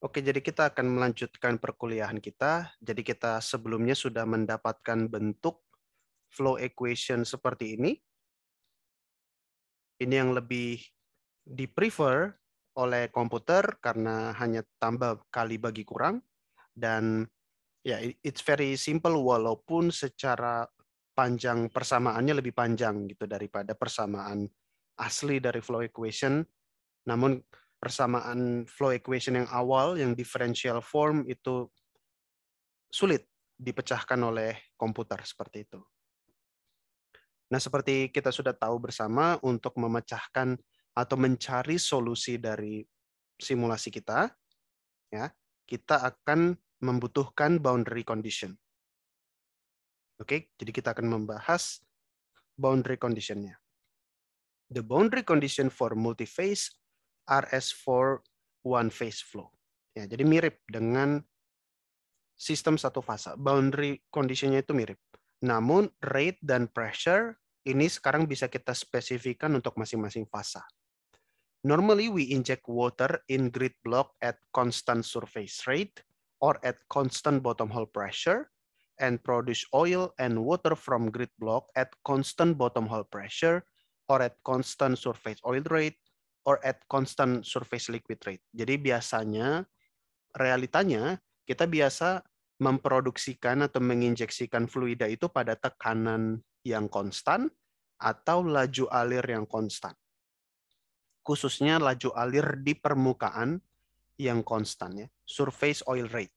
Oke, jadi kita akan melanjutkan perkuliahan kita. Jadi kita sebelumnya sudah mendapatkan bentuk flow equation seperti ini. Ini yang lebih di-prefer oleh komputer karena hanya tambah kali bagi kurang. Dan ya, it's very simple walaupun secara panjang persamaannya lebih panjang gitu daripada persamaan asli dari flow equation. Namun persamaan flow equation yang awal yang differential form itu sulit dipecahkan oleh komputer seperti itu. Nah, seperti kita sudah tahu bersama untuk memecahkan atau mencari solusi dari simulasi kita, ya, kita akan membutuhkan boundary condition. Oke, jadi kita akan membahas boundary conditionnya. The boundary condition for multiphase RS4 one phase flow. Ya, jadi mirip dengan sistem satu fase. Boundary conditionnya itu mirip. Namun rate dan pressure ini sekarang bisa kita spesifikkan untuk masing-masing fase. Normally we inject water in grid block at constant surface rate or at constant bottom hole pressure and produce oil and water from grid block at constant bottom hole pressure or at constant surface oil rate or at constant surface liquid rate. Jadi biasanya realitanya kita biasa memproduksikan atau menginjeksikan fluida itu pada tekanan yang konstan atau laju alir yang konstan. Khususnya laju alir di permukaan yang konstan ya, surface oil rate.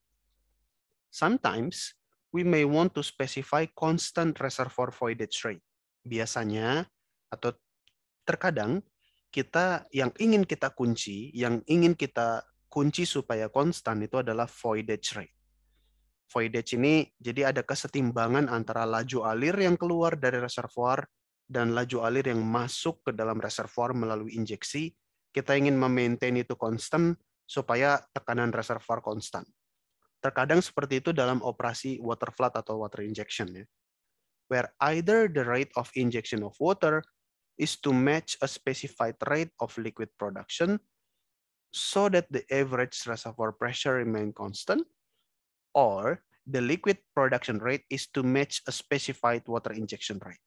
Sometimes we may want to specify constant reservoir voidage rate. Biasanya atau terkadang kita yang ingin kita kunci, yang ingin kita kunci supaya konstan itu adalah voidage rate. Voidage ini jadi ada kesetimbangan antara laju alir yang keluar dari reservoir dan laju alir yang masuk ke dalam reservoir melalui injeksi. Kita ingin memaintain itu konstan supaya tekanan reservoir konstan. Terkadang seperti itu dalam operasi water flood atau water injection ya. Where either the rate of injection of water is to match a specified rate of liquid production so that the average reservoir pressure remain constant or the liquid production rate is to match a specified water injection rate.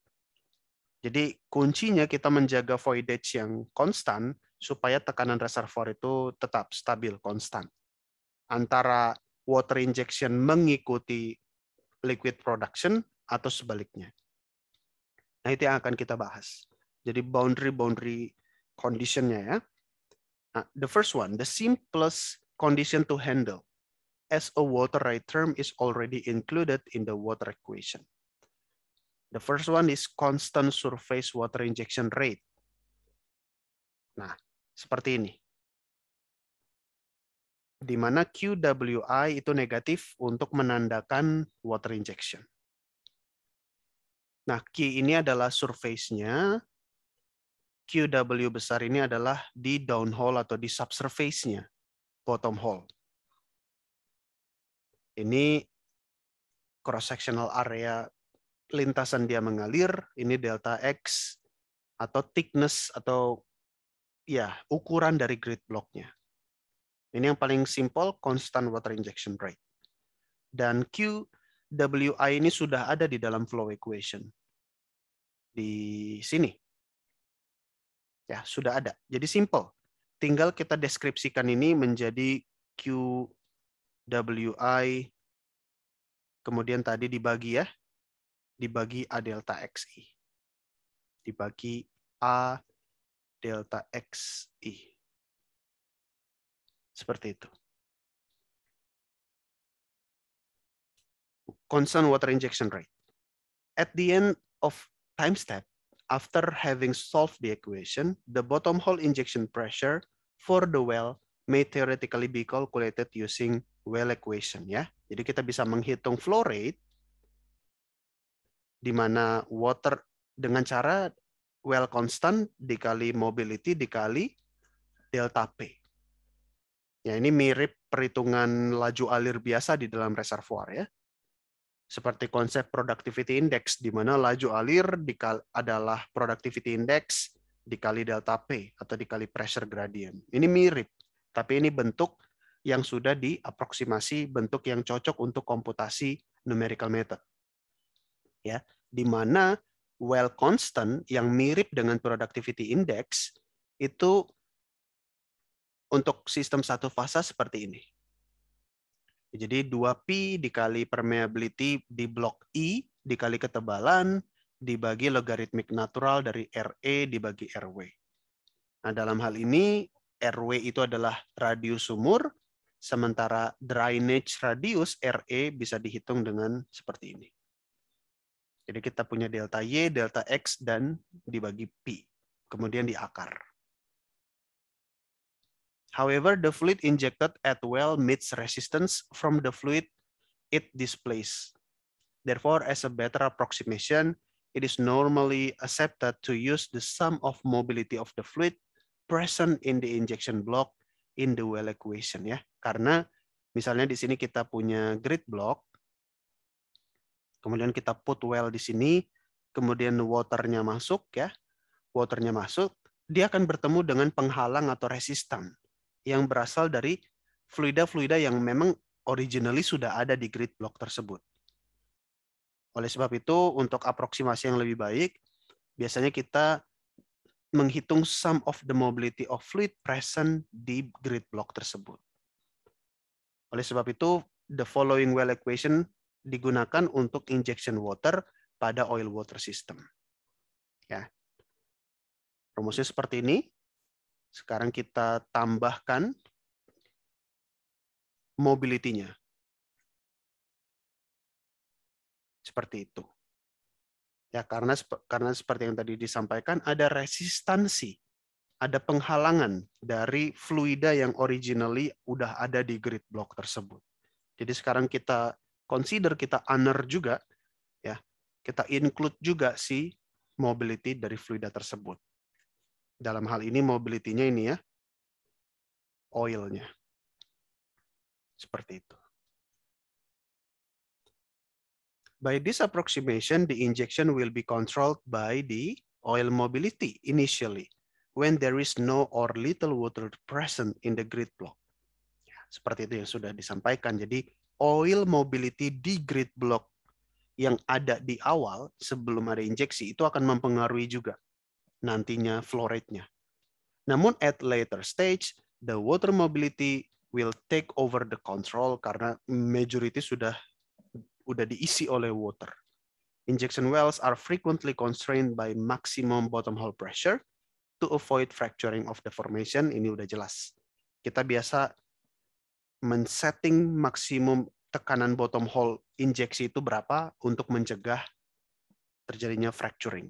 Jadi kuncinya kita menjaga voidage yang konstan supaya tekanan reservoir itu tetap stabil, konstan. Antara water injection mengikuti liquid production atau sebaliknya. Nah itu yang akan kita bahas. Jadi boundary-boundary conditionnya ya. Nah, the first one, the simplest condition to handle as a water right term is already included in the water equation. The first one is constant surface water injection rate. Nah, seperti ini. Di mana QWI itu negatif untuk menandakan water injection. Nah, Q ini adalah surface-nya, QW besar ini adalah di downhole atau di subsurface-nya, bottom hole. Ini cross-sectional area lintasan dia mengalir, ini delta X atau thickness atau ya ukuran dari grid block-nya. Ini yang paling simple, constant water injection rate. Dan QWI ini sudah ada di dalam flow equation. Di sini, Ya, sudah ada. Jadi simple. Tinggal kita deskripsikan ini menjadi QWI kemudian tadi dibagi ya. Dibagi A delta XI. Dibagi A delta XI. Seperti itu. Constant water injection rate. At the end of time step, After having solved the equation, the bottom hole injection pressure for the well may theoretically be calculated using well equation ya. Jadi kita bisa menghitung flow rate di mana water dengan cara well constant dikali mobility dikali delta P. Ya, ini mirip perhitungan laju alir biasa di dalam reservoir ya seperti konsep productivity index di mana laju alir adalah productivity index dikali delta P atau dikali pressure gradient. Ini mirip, tapi ini bentuk yang sudah diaproksimasi bentuk yang cocok untuk komputasi numerical method. Ya, di mana well constant yang mirip dengan productivity index itu untuk sistem satu fase seperti ini. Jadi 2P dikali permeability di blok I dikali ketebalan dibagi logaritmik natural dari RE dibagi RW. Nah, dalam hal ini RW itu adalah radius sumur, sementara drainage radius RE bisa dihitung dengan seperti ini. Jadi kita punya delta Y, delta X, dan dibagi P. Kemudian diakar. However, the fluid injected at well meets resistance from the fluid it displaces. Therefore, as a better approximation, it is normally accepted to use the sum of mobility of the fluid present in the injection block in the well equation ya. Karena misalnya di sini kita punya grid block, kemudian kita put well di sini, kemudian waternya masuk ya, waternya masuk, dia akan bertemu dengan penghalang atau resistan yang berasal dari fluida-fluida yang memang originally sudah ada di grid block tersebut. Oleh sebab itu, untuk aproksimasi yang lebih baik, biasanya kita menghitung sum of the mobility of fluid present di grid block tersebut. Oleh sebab itu, the following well equation digunakan untuk injection water pada oil water system. Ya. Rumusnya seperti ini. Sekarang kita tambahkan mobility-nya. Seperti itu. Ya, karena karena seperti yang tadi disampaikan ada resistansi, ada penghalangan dari fluida yang originally udah ada di grid block tersebut. Jadi sekarang kita consider kita honor juga ya, kita include juga si mobility dari fluida tersebut. Dalam hal ini mobility-nya ini ya, oilnya Seperti itu. By this approximation, the injection will be controlled by the oil mobility initially when there is no or little water present in the grid block. seperti itu yang sudah disampaikan. Jadi oil mobility di grid block yang ada di awal sebelum ada injeksi itu akan mempengaruhi juga nantinya flow rate-nya. Namun at later stage, the water mobility will take over the control karena majority sudah udah diisi oleh water. Injection wells are frequently constrained by maximum bottom hole pressure to avoid fracturing of the formation. Ini udah jelas. Kita biasa men-setting maksimum tekanan bottom hole injeksi itu berapa untuk mencegah terjadinya fracturing.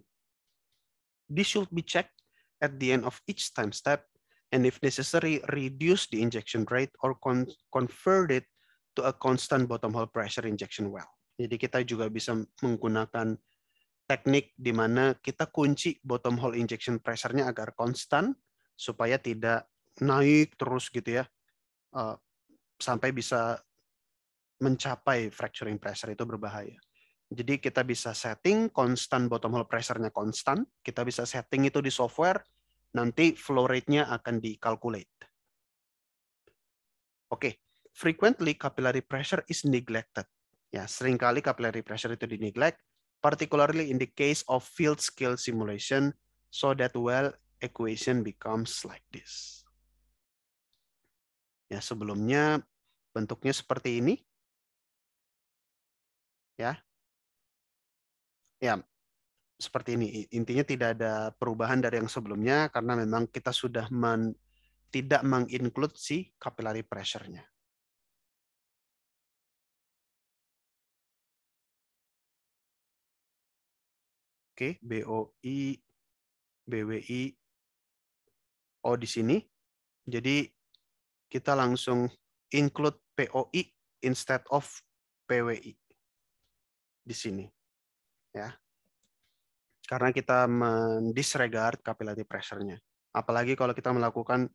This should be checked at the end of each time step, and if necessary, reduce the injection rate or con convert it to a constant bottom hole pressure injection well. Jadi kita juga bisa menggunakan teknik di mana kita kunci bottom hole injection pressure-nya agar konstan supaya tidak naik terus gitu ya uh, sampai bisa mencapai fracturing pressure itu berbahaya. Jadi kita bisa setting konstan bottom hole pressure-nya konstan, kita bisa setting itu di software, nanti flow rate-nya akan dikalkulate. Oke, okay. frequently capillary pressure is neglected. Ya, seringkali capillary pressure itu di neglect, particularly in the case of field scale simulation, so that well equation becomes like this. Ya, sebelumnya bentuknya seperti ini. Ya, ya seperti ini intinya tidak ada perubahan dari yang sebelumnya karena memang kita sudah men, tidak menginclude si capillary pressure-nya. Oke, okay, BOI, BWI, O oh, di sini. Jadi kita langsung include POI instead of PWI di sini ya karena kita mendisregard capillary pressure-nya. Apalagi kalau kita melakukan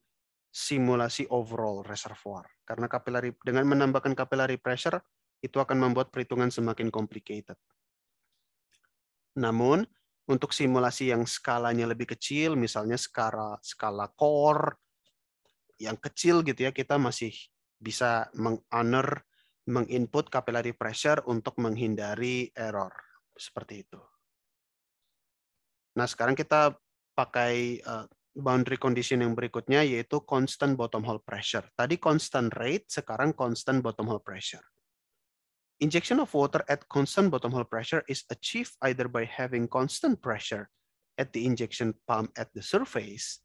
simulasi overall reservoir. Karena capillary dengan menambahkan capillary pressure itu akan membuat perhitungan semakin complicated. Namun untuk simulasi yang skalanya lebih kecil, misalnya skala skala core yang kecil gitu ya, kita masih bisa meng-honor, meng-input capillary pressure untuk menghindari error seperti itu. Nah, sekarang kita pakai eh, boundary condition yang berikutnya yaitu constant bottom hole pressure. Tadi constant rate, sekarang constant bottom hole pressure. Injection of water at constant bottom hole pressure is achieved either by having constant pressure at the injection pump at the surface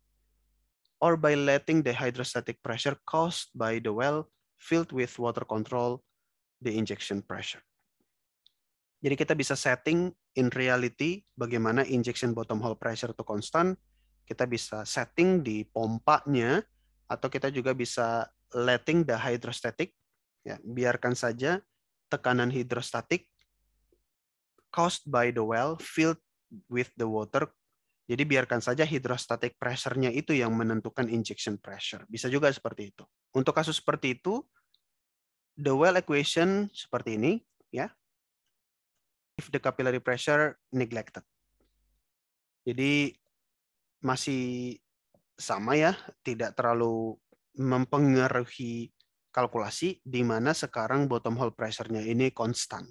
or by letting the hydrostatic pressure caused by the well filled with water control the injection pressure. Jadi kita bisa setting in reality bagaimana injection bottom hole pressure to constant. Kita bisa setting di pompanya atau kita juga bisa letting the hydrostatic. Ya, biarkan saja tekanan hidrostatik caused by the well filled with the water. Jadi biarkan saja hidrostatik pressure-nya itu yang menentukan injection pressure. Bisa juga seperti itu. Untuk kasus seperti itu, the well equation seperti ini, ya if the capillary pressure neglected. Jadi masih sama ya, tidak terlalu mempengaruhi kalkulasi di mana sekarang bottom hole pressure-nya ini konstan.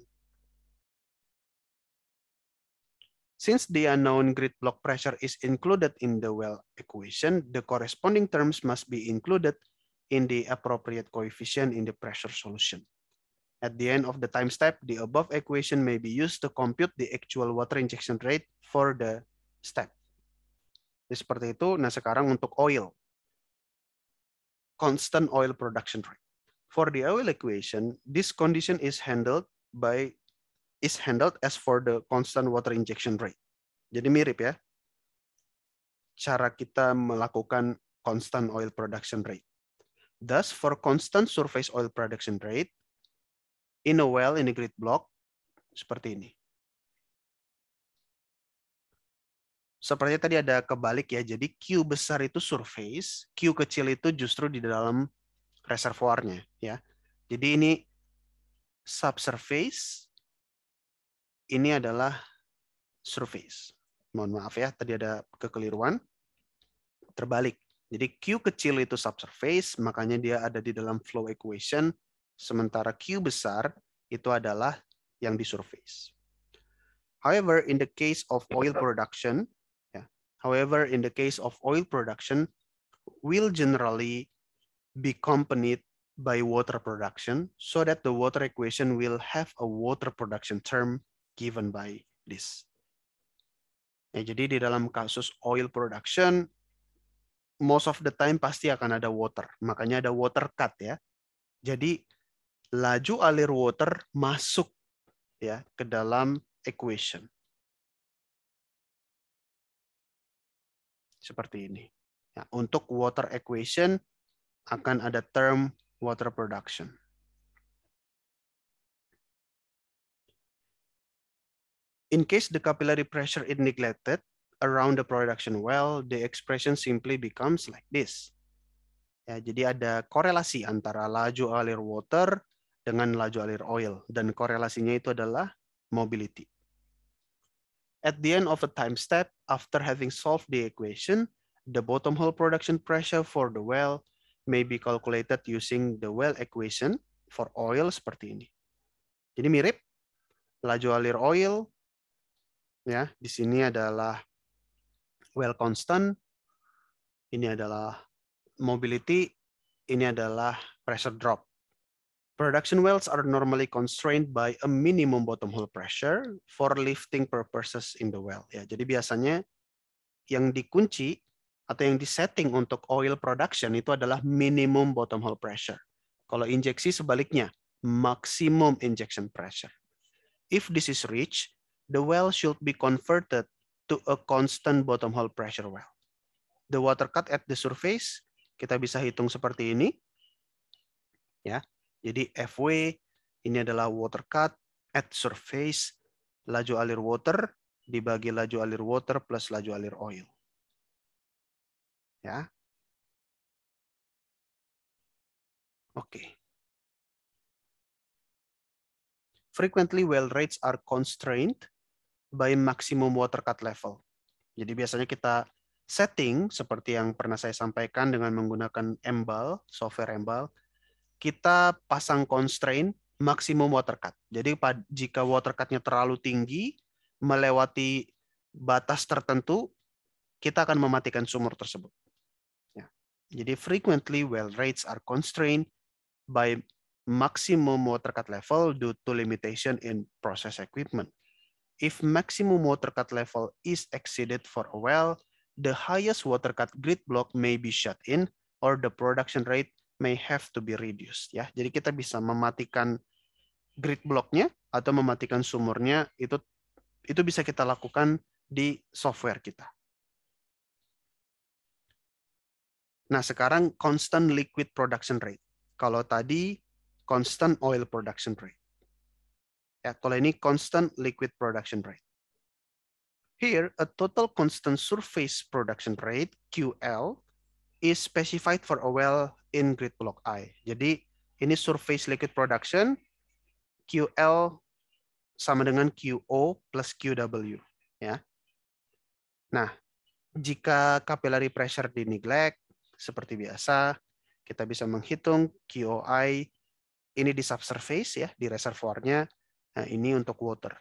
Since the unknown grid block pressure is included in the well equation, the corresponding terms must be included in the appropriate coefficient in the pressure solution. At the end of the time step, the above equation may be used to compute the actual water injection rate for the step. Jadi seperti itu. Nah sekarang untuk oil. Constant oil production rate. For the oil equation, this condition is handled by is handled as for the constant water injection rate. Jadi mirip ya. Cara kita melakukan constant oil production rate. Thus, for constant surface oil production rate, in a well in a grid block seperti ini. Seperti tadi ada kebalik ya. Jadi Q besar itu surface, Q kecil itu justru di dalam reservoirnya ya. Jadi ini subsurface, ini adalah surface. Mohon maaf ya, tadi ada kekeliruan. Terbalik. Jadi Q kecil itu subsurface, makanya dia ada di dalam flow equation sementara Q besar itu adalah yang di surface. However, in the case of oil production, yeah, however, in the case of oil production, will generally be accompanied by water production so that the water equation will have a water production term given by this. Ya, jadi di dalam kasus oil production, most of the time pasti akan ada water. Makanya ada water cut ya. Jadi laju alir water masuk ya ke dalam equation. Seperti ini. Ya, untuk water equation akan ada term water production. In case the capillary pressure is neglected around the production well, the expression simply becomes like this. Ya, jadi ada korelasi antara laju alir water dengan laju alir oil dan korelasinya itu adalah mobility. At the end of a time step, after having solved the equation, the bottom hole production pressure for the well may be calculated using the well equation for oil seperti ini. Jadi mirip laju alir oil ya, di sini adalah well constant, ini adalah mobility, ini adalah pressure drop. Production wells are normally constrained by a minimum bottom hole pressure for lifting purposes in the well. Ya, jadi biasanya yang dikunci atau yang disetting untuk oil production itu adalah minimum bottom hole pressure. Kalau injeksi sebaliknya, maximum injection pressure. If this is reached, the well should be converted to a constant bottom hole pressure well. The water cut at the surface kita bisa hitung seperti ini. Ya. Jadi FW ini adalah water cut at surface laju alir water dibagi laju alir water plus laju alir oil. Ya. Oke. Okay. Frequently well rates are constrained by maximum water cut level. Jadi biasanya kita setting seperti yang pernah saya sampaikan dengan menggunakan embal, software embal, kita pasang constraint maksimum water cut. Jadi jika water cut-nya terlalu tinggi, melewati batas tertentu, kita akan mematikan sumur tersebut. Ya. Jadi frequently well rates are constrained by maximum water cut level due to limitation in process equipment. If maximum water cut level is exceeded for a well, the highest water cut grid block may be shut in or the production rate may have to be reduced ya. Jadi kita bisa mematikan grid blocknya atau mematikan sumurnya itu itu bisa kita lakukan di software kita. Nah, sekarang constant liquid production rate. Kalau tadi constant oil production rate. Ya, kalau ini constant liquid production rate. Here, a total constant surface production rate, QL, is specified for a well in grid block I. Jadi ini surface liquid production QL sama dengan QO plus QW ya. Nah, jika capillary pressure di neglect seperti biasa, kita bisa menghitung QOI ini di subsurface ya, di reservoirnya. Nah, ini untuk water.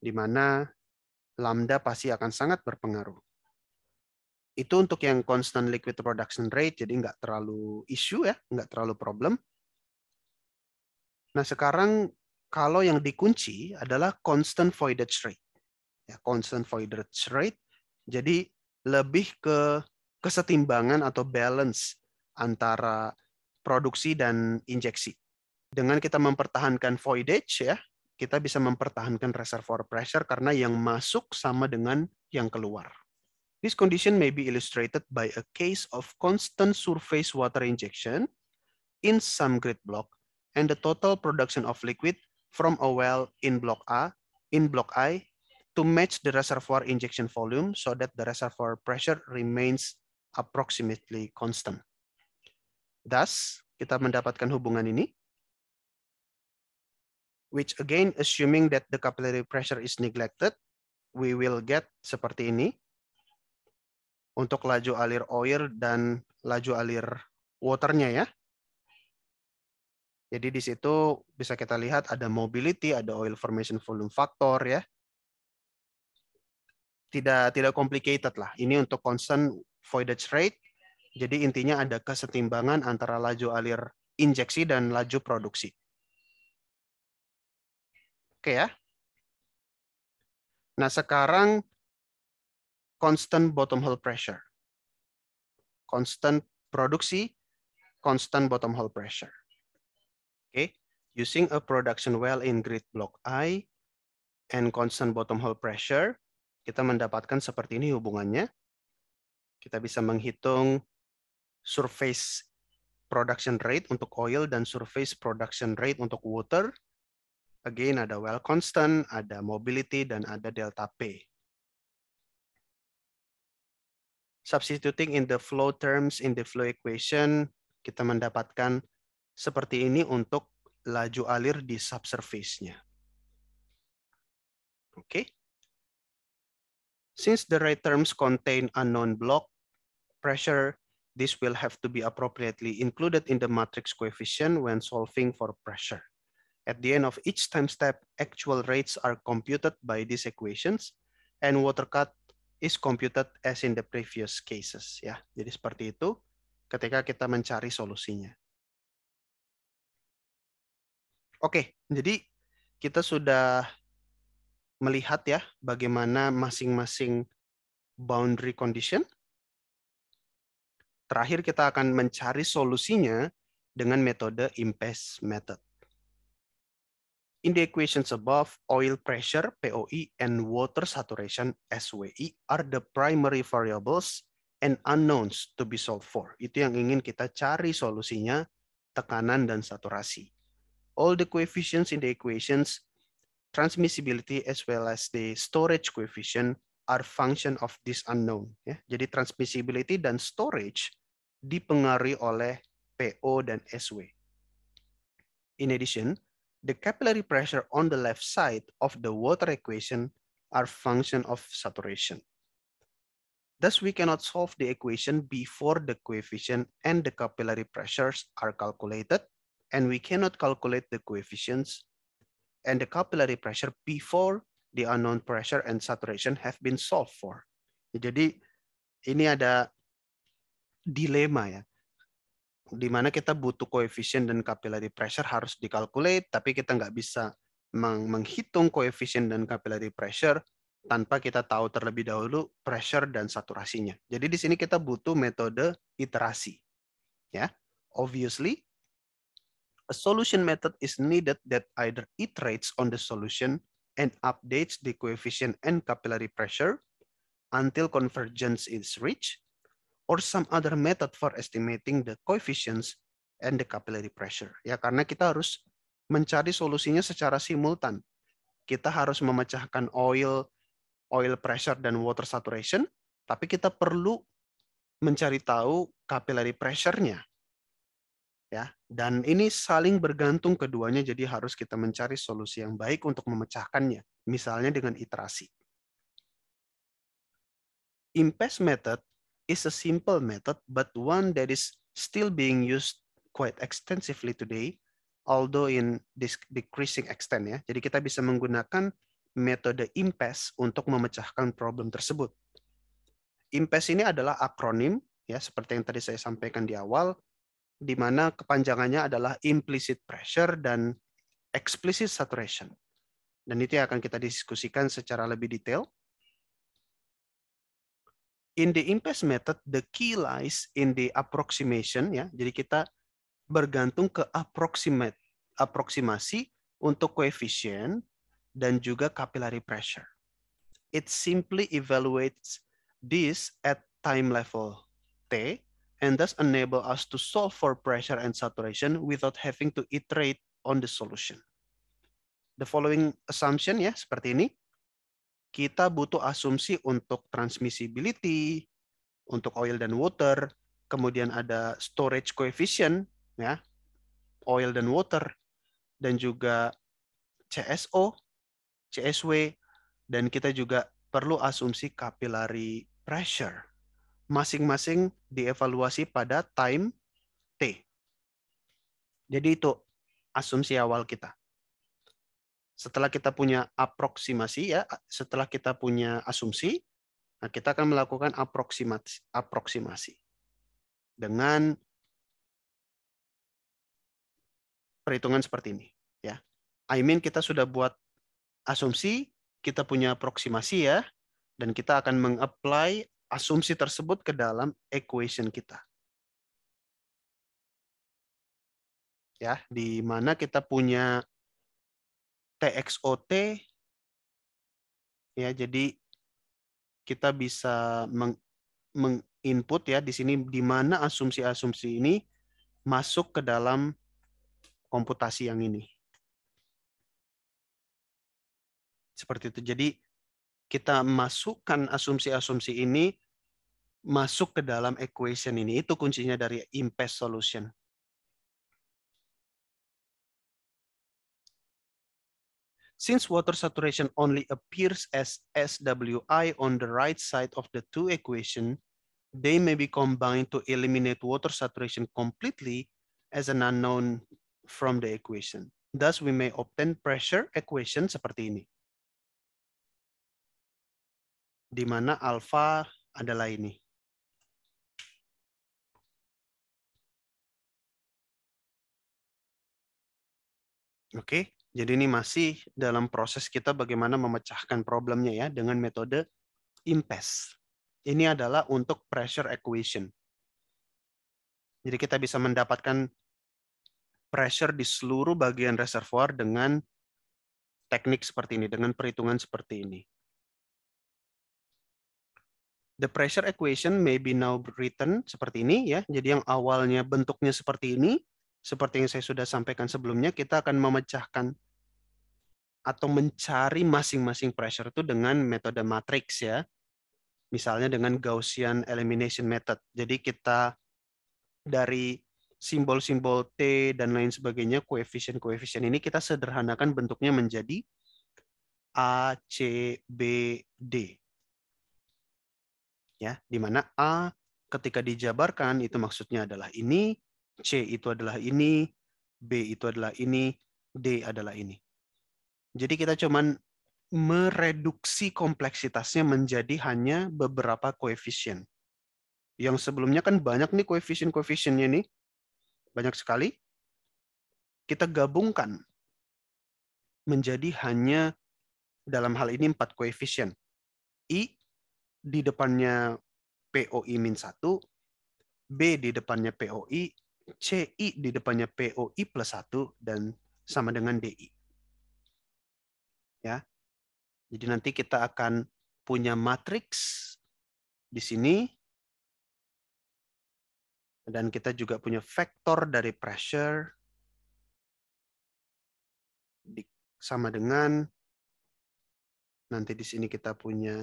Di mana lambda pasti akan sangat berpengaruh itu untuk yang constant liquid production rate, jadi nggak terlalu issue ya, nggak terlalu problem. Nah sekarang kalau yang dikunci adalah constant voidage rate, ya, constant voidage rate, jadi lebih ke kesetimbangan atau balance antara produksi dan injeksi. Dengan kita mempertahankan voidage ya, kita bisa mempertahankan reservoir pressure karena yang masuk sama dengan yang keluar. This condition may be illustrated by a case of constant surface water injection in some grid block and the total production of liquid from a well in block A in block I to match the reservoir injection volume so that the reservoir pressure remains approximately constant. Thus, kita mendapatkan hubungan ini, which again, assuming that the capillary pressure is neglected, we will get seperti ini untuk laju alir oil dan laju alir waternya ya. Jadi di situ bisa kita lihat ada mobility, ada oil formation volume factor ya. Tidak tidak complicated lah. Ini untuk constant voidage rate. Jadi intinya ada kesetimbangan antara laju alir injeksi dan laju produksi. Oke ya. Nah, sekarang constant bottom hole pressure. Constant produksi, constant bottom hole pressure. Okay, using a production well in grid block I and constant bottom hole pressure, kita mendapatkan seperti ini hubungannya. Kita bisa menghitung surface production rate untuk oil dan surface production rate untuk water. Again, ada well constant, ada mobility, dan ada delta P. substituting in the flow terms in the flow equation, kita mendapatkan seperti ini untuk laju alir di subsurface-nya. Oke. Okay. Since the right terms contain unknown block pressure, this will have to be appropriately included in the matrix coefficient when solving for pressure. At the end of each time step, actual rates are computed by these equations, and water cut is computed as in the previous cases ya. Jadi seperti itu ketika kita mencari solusinya. Oke, jadi kita sudah melihat ya bagaimana masing-masing boundary condition. Terakhir kita akan mencari solusinya dengan metode impasse method. In the equations above, oil pressure, POE, and water saturation, SWE, are the primary variables and unknowns to be solved for. Itu yang ingin kita cari solusinya, tekanan dan saturasi. All the coefficients in the equations, transmissibility as well as the storage coefficient are function of this unknown. Ya. Jadi transmissibility dan storage dipengaruhi oleh PO dan SW. In addition, the capillary pressure on the left side of the water equation are function of saturation. Thus, we cannot solve the equation before the coefficient and the capillary pressures are calculated, and we cannot calculate the coefficients and the capillary pressure before the unknown pressure and saturation have been solved for. Jadi, ini ada dilema ya. di mana kita butuh koefisien dan capillary pressure harus dikalkulasi, tapi kita nggak bisa menghitung koefisien dan capillary pressure tanpa kita tahu terlebih dahulu pressure dan saturasinya. Jadi di sini kita butuh metode iterasi. Ya, obviously a solution method is needed that either iterates on the solution and updates the coefficient and capillary pressure until convergence is reached or some other method for estimating the coefficients and the capillary pressure. Ya, karena kita harus mencari solusinya secara simultan. Kita harus memecahkan oil oil pressure dan water saturation, tapi kita perlu mencari tahu capillary pressure-nya. Ya, dan ini saling bergantung keduanya jadi harus kita mencari solusi yang baik untuk memecahkannya, misalnya dengan iterasi. Impes method is a simple method, but one that is still being used quite extensively today, although in this decreasing extent ya. Jadi kita bisa menggunakan metode IMPES untuk memecahkan problem tersebut. IMPES ini adalah akronim ya seperti yang tadi saya sampaikan di awal di mana kepanjangannya adalah implicit pressure dan explicit saturation. Dan itu yang akan kita diskusikan secara lebih detail in the impasse method, the key lies in the approximation. ya. Jadi kita bergantung ke approximate, aproximasi untuk koefisien dan juga capillary pressure. It simply evaluates this at time level T and thus enable us to solve for pressure and saturation without having to iterate on the solution. The following assumption ya seperti ini kita butuh asumsi untuk transmissibility, untuk oil dan water, kemudian ada storage coefficient, ya, oil dan water, dan juga CSO, CSW, dan kita juga perlu asumsi capillary pressure. Masing-masing dievaluasi pada time T. Jadi itu asumsi awal kita setelah kita punya aproksimasi ya, setelah kita punya asumsi, nah kita akan melakukan aproksimasi, aproksimasi dengan perhitungan seperti ini ya. I mean kita sudah buat asumsi, kita punya aproksimasi ya, dan kita akan mengapply asumsi tersebut ke dalam equation kita. Ya, di mana kita punya TXOT ya jadi kita bisa menginput ya di sini di mana asumsi-asumsi ini masuk ke dalam komputasi yang ini. Seperti itu. Jadi kita masukkan asumsi-asumsi ini masuk ke dalam equation ini. Itu kuncinya dari impact solution. Since water saturation only appears as SWI on the right side of the two equation, they may be combined to eliminate water saturation completely as an unknown from the equation. Thus, we may obtain pressure equation seperti ini. Di mana alpha adalah ini. Okay. Jadi ini masih dalam proses kita bagaimana memecahkan problemnya ya dengan metode IMPES. Ini adalah untuk pressure equation. Jadi kita bisa mendapatkan pressure di seluruh bagian reservoir dengan teknik seperti ini, dengan perhitungan seperti ini. The pressure equation may be now written seperti ini ya. Jadi yang awalnya bentuknya seperti ini, seperti yang saya sudah sampaikan sebelumnya, kita akan memecahkan atau mencari masing-masing pressure itu dengan metode matriks ya. Misalnya dengan Gaussian elimination method. Jadi kita dari simbol-simbol T dan lain sebagainya, koefisien-koefisien ini kita sederhanakan bentuknya menjadi A, C, B, D. Ya, di mana A ketika dijabarkan itu maksudnya adalah ini, C itu adalah ini, B itu adalah ini, D adalah ini. Jadi kita cuman mereduksi kompleksitasnya menjadi hanya beberapa koefisien. Yang sebelumnya kan banyak nih koefisien-koefisiennya nih. Banyak sekali. Kita gabungkan menjadi hanya dalam hal ini empat koefisien. I di depannya POI min 1, B di depannya POI, CI di depannya POI plus 1 dan sama dengan DI. Ya. Jadi nanti kita akan punya matriks di sini dan kita juga punya vektor dari pressure di, sama dengan nanti di sini kita punya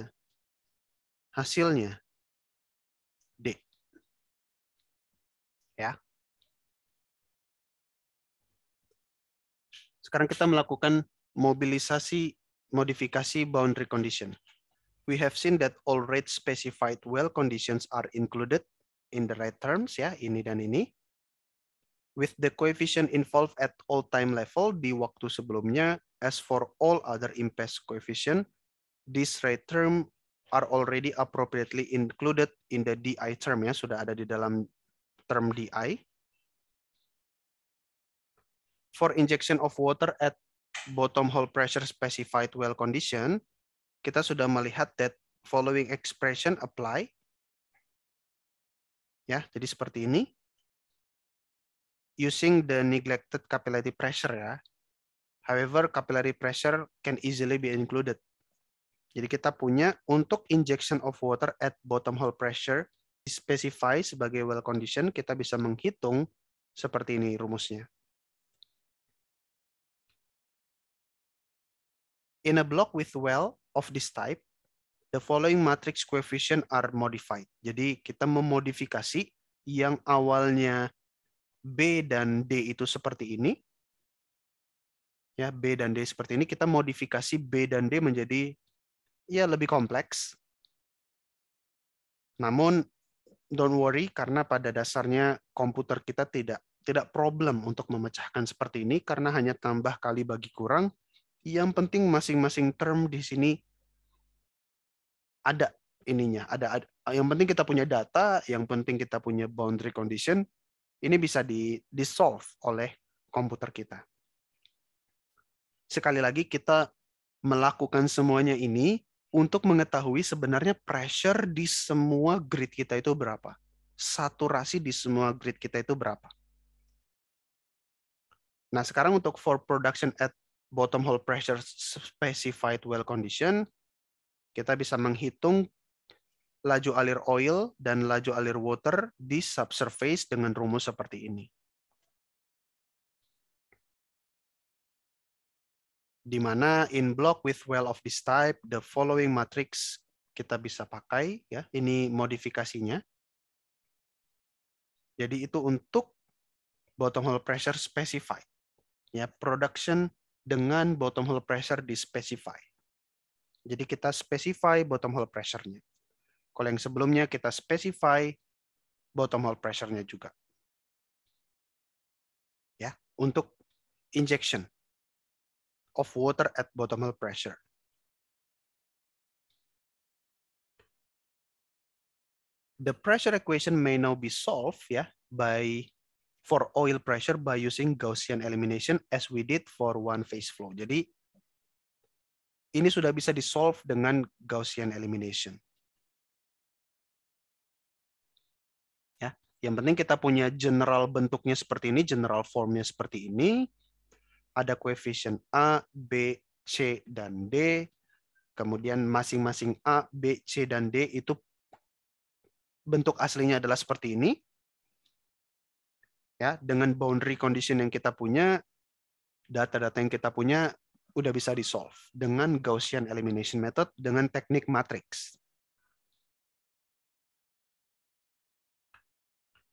hasilnya D. Sekarang kita melakukan mobilisasi modifikasi boundary condition. We have seen that all rate specified well conditions are included in the right terms ya, ini dan ini. With the coefficient involved at all time level di waktu sebelumnya, as for all other impasse coefficient, this rate term are already appropriately included in the DI term ya, sudah ada di dalam term DI for injection of water at bottom hole pressure specified well condition, kita sudah melihat that following expression apply. Ya, jadi seperti ini. Using the neglected capillary pressure ya. However, capillary pressure can easily be included. Jadi kita punya untuk injection of water at bottom hole pressure specify sebagai well condition, kita bisa menghitung seperti ini rumusnya. In a block with well of this type, the following matrix coefficient are modified. Jadi kita memodifikasi yang awalnya B dan D itu seperti ini. Ya, B dan D seperti ini kita modifikasi B dan D menjadi ya lebih kompleks. Namun don't worry karena pada dasarnya komputer kita tidak tidak problem untuk memecahkan seperti ini karena hanya tambah kali bagi kurang yang penting masing-masing term di sini ada ininya, ada, ada yang penting kita punya data, yang penting kita punya boundary condition, ini bisa di, di solve oleh komputer kita. Sekali lagi kita melakukan semuanya ini untuk mengetahui sebenarnya pressure di semua grid kita itu berapa. Saturasi di semua grid kita itu berapa. Nah, sekarang untuk for production at bottom hole pressure specified well condition, kita bisa menghitung laju alir oil dan laju alir water di subsurface dengan rumus seperti ini. Di mana in block with well of this type, the following matrix kita bisa pakai. ya Ini modifikasinya. Jadi itu untuk bottom hole pressure specified. ya Production dengan bottom hole pressure di specify. Jadi kita specify bottom hole pressure-nya. Kalau yang sebelumnya kita specify bottom hole pressure-nya juga. Ya, untuk injection of water at bottom hole pressure. The pressure equation may now be solved ya by for oil pressure by using Gaussian elimination as we did for one phase flow. Jadi ini sudah bisa di solve dengan Gaussian elimination. Ya, yang penting kita punya general bentuknya seperti ini, general formnya seperti ini. Ada koefisien A, B, C, dan D. Kemudian masing-masing A, B, C, dan D itu bentuk aslinya adalah seperti ini ya dengan boundary condition yang kita punya data-data yang kita punya udah bisa di solve dengan Gaussian elimination method dengan teknik matrix.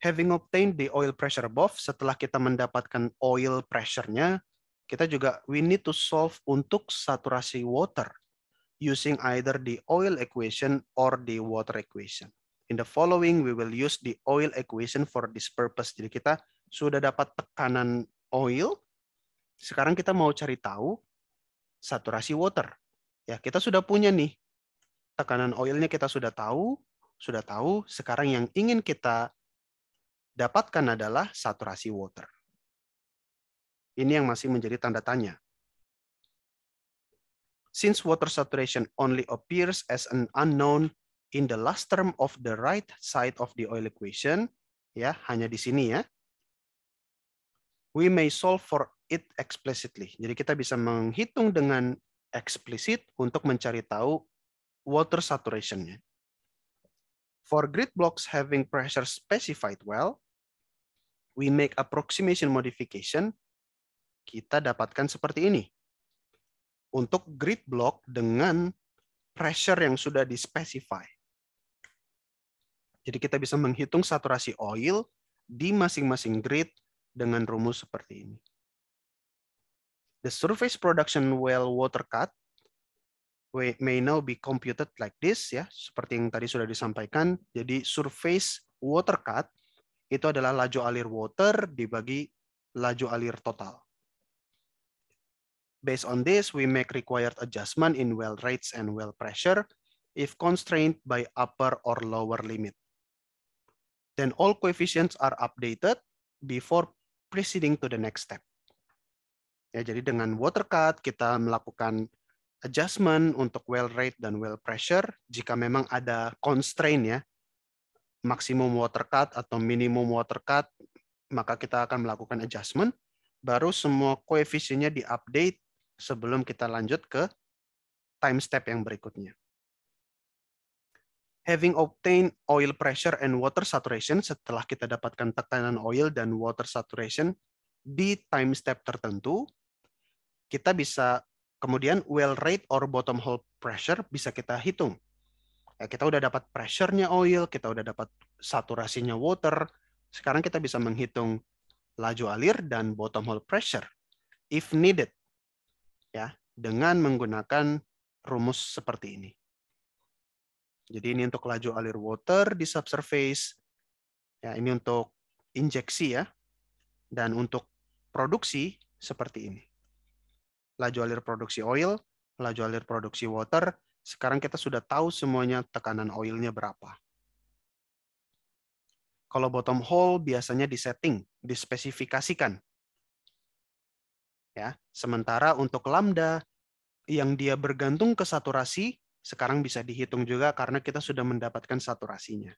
Having obtained the oil pressure above, setelah kita mendapatkan oil pressure-nya, kita juga we need to solve untuk saturasi water using either the oil equation or the water equation. In the following, we will use the oil equation for this purpose. Jadi kita sudah dapat tekanan oil, sekarang kita mau cari tahu saturasi water. Ya, kita sudah punya nih tekanan oilnya kita sudah tahu, sudah tahu. Sekarang yang ingin kita dapatkan adalah saturasi water. Ini yang masih menjadi tanda tanya. Since water saturation only appears as an unknown in the last term of the right side of the oil equation, ya hanya di sini ya, we may solve for it explicitly. Jadi kita bisa menghitung dengan eksplisit untuk mencari tahu water saturation-nya. For grid blocks having pressure specified well, we make approximation modification. Kita dapatkan seperti ini. Untuk grid block dengan pressure yang sudah dispesify. Jadi kita bisa menghitung saturasi oil di masing-masing grid dengan rumus seperti ini. The surface production well water cut may now be computed like this ya, seperti yang tadi sudah disampaikan. Jadi surface water cut itu adalah laju alir water dibagi laju alir total. Based on this, we make required adjustment in well rates and well pressure if constrained by upper or lower limit. Then all coefficients are updated before proceeding to the next step. Ya, jadi dengan water cut kita melakukan adjustment untuk well rate dan well pressure jika memang ada constraint ya maksimum water cut atau minimum water cut maka kita akan melakukan adjustment baru semua koefisiennya diupdate sebelum kita lanjut ke time step yang berikutnya. Having obtained oil pressure and water saturation, setelah kita dapatkan tekanan oil dan water saturation di time step tertentu, kita bisa kemudian well rate or bottom hole pressure bisa kita hitung. Ya, kita udah dapat pressure oil, kita udah dapat saturasinya water. Sekarang kita bisa menghitung laju alir dan bottom hole pressure if needed. Ya, dengan menggunakan rumus seperti ini. Jadi ini untuk laju alir water di subsurface. Ya, ini untuk injeksi ya. Dan untuk produksi seperti ini. Laju alir produksi oil, laju alir produksi water. Sekarang kita sudah tahu semuanya tekanan oilnya berapa. Kalau bottom hole biasanya disetting, dispesifikasikan. Ya, sementara untuk lambda yang dia bergantung ke saturasi sekarang bisa dihitung juga karena kita sudah mendapatkan saturasinya.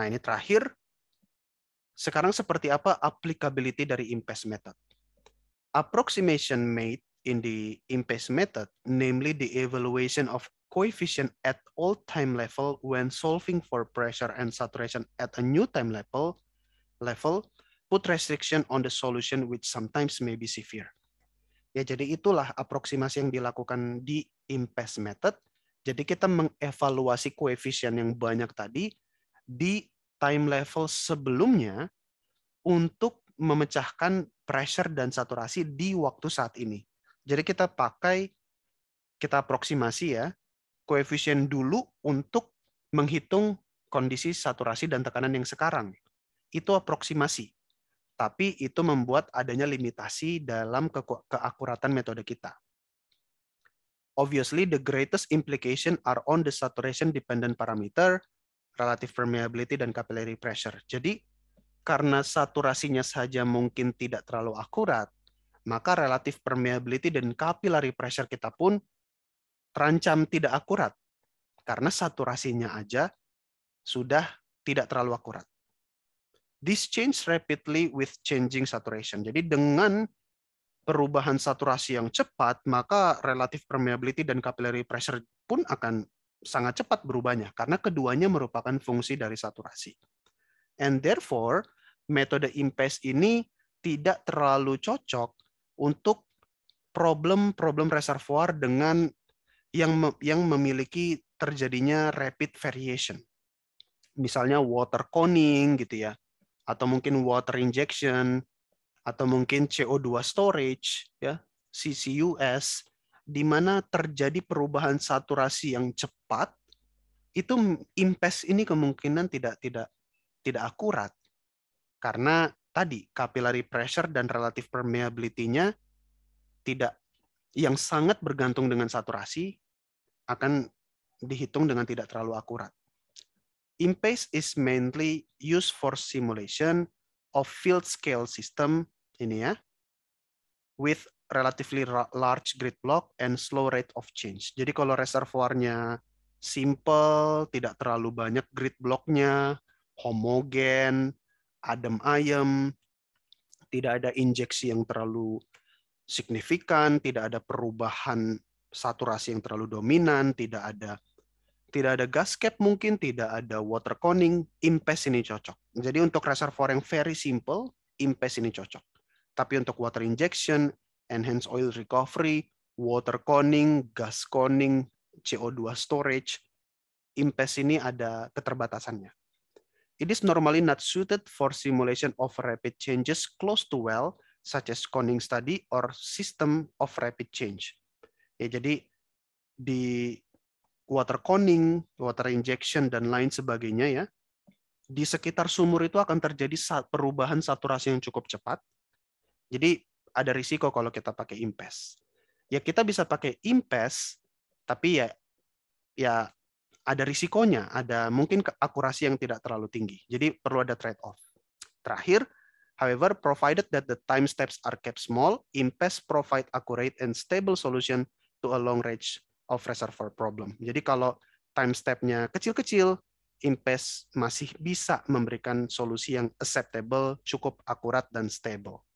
Nah, ini terakhir. Sekarang seperti apa applicability dari IMPES method? Approximation made in the IMPES method, namely the evaluation of coefficient at all time level when solving for pressure and saturation at a new time level, level put restriction on the solution which sometimes may be severe. Ya, jadi itulah aproksimasi yang dilakukan di IMPES method. Jadi kita mengevaluasi koefisien yang banyak tadi di time level sebelumnya untuk memecahkan pressure dan saturasi di waktu saat ini. Jadi kita pakai kita aproksimasi ya koefisien dulu untuk menghitung kondisi saturasi dan tekanan yang sekarang. Itu aproksimasi tapi itu membuat adanya limitasi dalam ke keakuratan metode kita. Obviously, the greatest implication are on the saturation dependent parameter, relative permeability, dan capillary pressure. Jadi, karena saturasinya saja mungkin tidak terlalu akurat, maka relative permeability dan capillary pressure kita pun terancam tidak akurat. Karena saturasinya aja sudah tidak terlalu akurat. This change rapidly with changing saturation. Jadi dengan perubahan saturasi yang cepat, maka relative permeability dan capillary pressure pun akan sangat cepat berubahnya karena keduanya merupakan fungsi dari saturasi. And therefore, metode IMPES ini tidak terlalu cocok untuk problem-problem reservoir dengan yang yang memiliki terjadinya rapid variation. Misalnya water coning gitu ya atau mungkin water injection atau mungkin CO2 storage ya CCUS di mana terjadi perubahan saturasi yang cepat itu impes ini kemungkinan tidak tidak tidak akurat karena tadi capillary pressure dan relative permeability-nya tidak yang sangat bergantung dengan saturasi akan dihitung dengan tidak terlalu akurat. IMPACE is mainly used for simulation of field scale system ini ya, with relatively large grid block and slow rate of change. Jadi kalau reservoirnya simple, tidak terlalu banyak grid blocknya, homogen, adem ayem, tidak ada injeksi yang terlalu signifikan, tidak ada perubahan saturasi yang terlalu dominan, tidak ada tidak ada gas cap mungkin, tidak ada water coning, impes ini cocok. Jadi untuk reservoir yang very simple, impes ini cocok. Tapi untuk water injection, enhanced oil recovery, water coning, gas coning, CO2 storage, impes ini ada keterbatasannya. It is normally not suited for simulation of rapid changes close to well, such as coning study or system of rapid change. Ya, jadi di water coning, water injection, dan lain sebagainya ya, di sekitar sumur itu akan terjadi perubahan saturasi yang cukup cepat. Jadi ada risiko kalau kita pakai impes. Ya kita bisa pakai impes, tapi ya ya ada risikonya, ada mungkin akurasi yang tidak terlalu tinggi. Jadi perlu ada trade-off. Terakhir, however, provided that the time steps are kept small, IMPES provide accurate and stable solution to a long-range of reservoir problem. Jadi kalau time stepnya kecil-kecil, Impes masih bisa memberikan solusi yang acceptable, cukup akurat, dan stable.